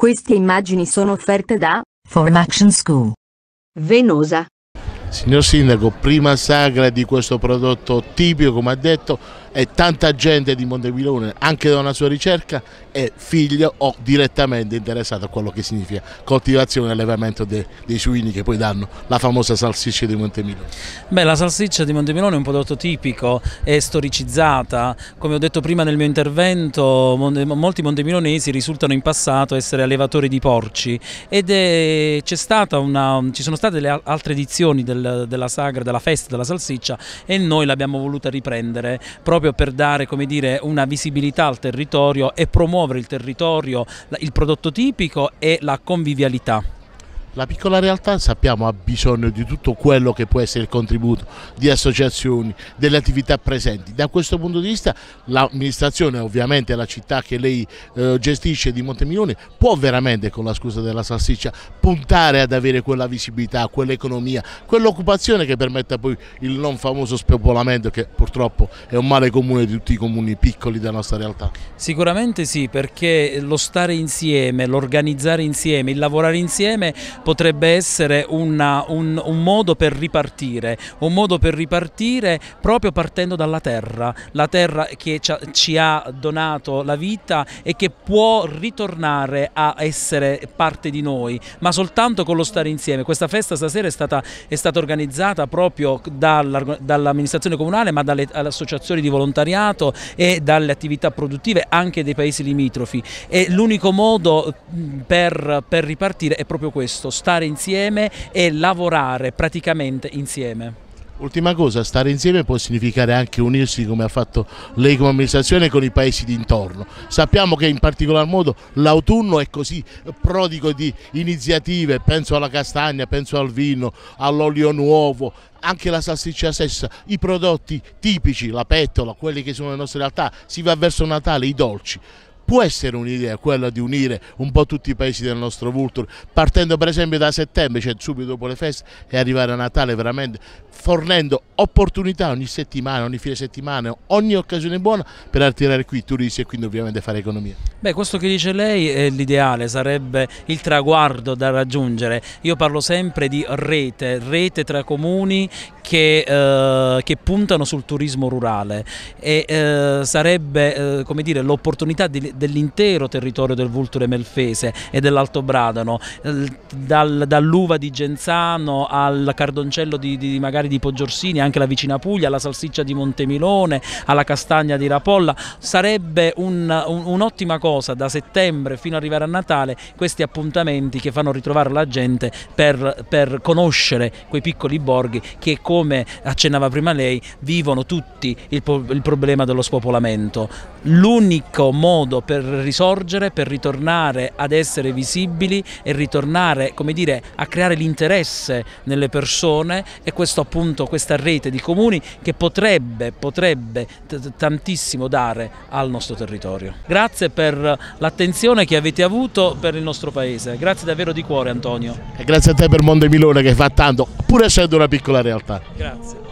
Queste immagini sono offerte da Forum Action School. Venosa. Signor Sindaco, prima sagra di questo prodotto tipico, come ha detto, e tanta gente di Montevilone, anche da una sua ricerca, è figlio o direttamente interessato a quello che significa coltivazione e allevamento dei, dei suini che poi danno la famosa salsiccia di Montemilone. Beh, la salsiccia di Montemilone è un prodotto tipico, è storicizzata, come ho detto prima nel mio intervento, molti montemilonesi risultano in passato essere allevatori di porci ed è, stata una, ci sono state delle altre edizioni del, della sagra, della festa della salsiccia e noi l'abbiamo voluta riprendere proprio proprio per dare dire, una visibilità al territorio e promuovere il territorio, il prodotto tipico e la convivialità. La piccola realtà sappiamo ha bisogno di tutto quello che può essere il contributo di associazioni, delle attività presenti. Da questo punto di vista l'amministrazione, ovviamente la città che lei eh, gestisce di Montemiglione, può veramente con la scusa della salsiccia puntare ad avere quella visibilità, quell'economia, quell'occupazione che permetta poi il non famoso spopolamento che purtroppo è un male comune di tutti i comuni piccoli della nostra realtà. Sicuramente sì, perché lo stare insieme, l'organizzare insieme, il lavorare insieme potrebbe essere una, un, un, modo per ripartire, un modo per ripartire proprio partendo dalla terra, la terra che ci ha donato la vita e che può ritornare a essere parte di noi, ma soltanto con lo stare insieme. Questa festa stasera è stata, è stata organizzata proprio dall'amministrazione comunale ma dalle associazioni di volontariato e dalle attività produttive anche dei paesi limitrofi e l'unico modo per, per ripartire è proprio questo, stare insieme e lavorare praticamente insieme. Ultima cosa, stare insieme può significare anche unirsi come ha fatto lei come amministrazione con i paesi d'intorno. Sappiamo che in particolar modo l'autunno è così prodigo di iniziative, penso alla castagna, penso al vino, all'olio nuovo, anche la salsiccia stessa, i prodotti tipici, la pettola, quelli che sono le nostre realtà, si va verso Natale, i dolci può essere un'idea quella di unire un po' tutti i paesi del nostro vulture, partendo per esempio da settembre, cioè subito dopo le feste e arrivare a Natale veramente fornendo opportunità ogni settimana, ogni fine settimana, ogni occasione buona per attirare qui i turisti e quindi ovviamente fare economia. Beh, questo che dice lei è l'ideale, sarebbe il traguardo da raggiungere. Io parlo sempre di rete, rete tra comuni che, eh, che puntano sul turismo rurale e eh, sarebbe eh, l'opportunità di dell'intero territorio del Vulture Melfese e dell'Alto Bradano, eh, dal, dall'uva di Genzano al cardoncello di, di, magari di Poggiorsini, anche la vicina Puglia, alla salsiccia di Montemilone, alla castagna di Rapolla, sarebbe un'ottima un, un cosa da settembre fino ad arrivare a Natale questi appuntamenti che fanno ritrovare la gente per, per conoscere quei piccoli borghi che come accennava prima lei vivono tutti il, il problema dello spopolamento. L'unico modo per risorgere, per ritornare ad essere visibili e ritornare come dire, a creare l'interesse nelle persone e questo appunto questa rete di comuni che potrebbe, potrebbe tantissimo dare al nostro territorio. Grazie per l'attenzione che avete avuto per il nostro paese, grazie davvero di cuore Antonio. E grazie a te per Monte Milone che fa tanto, pur essendo una piccola realtà. Grazie.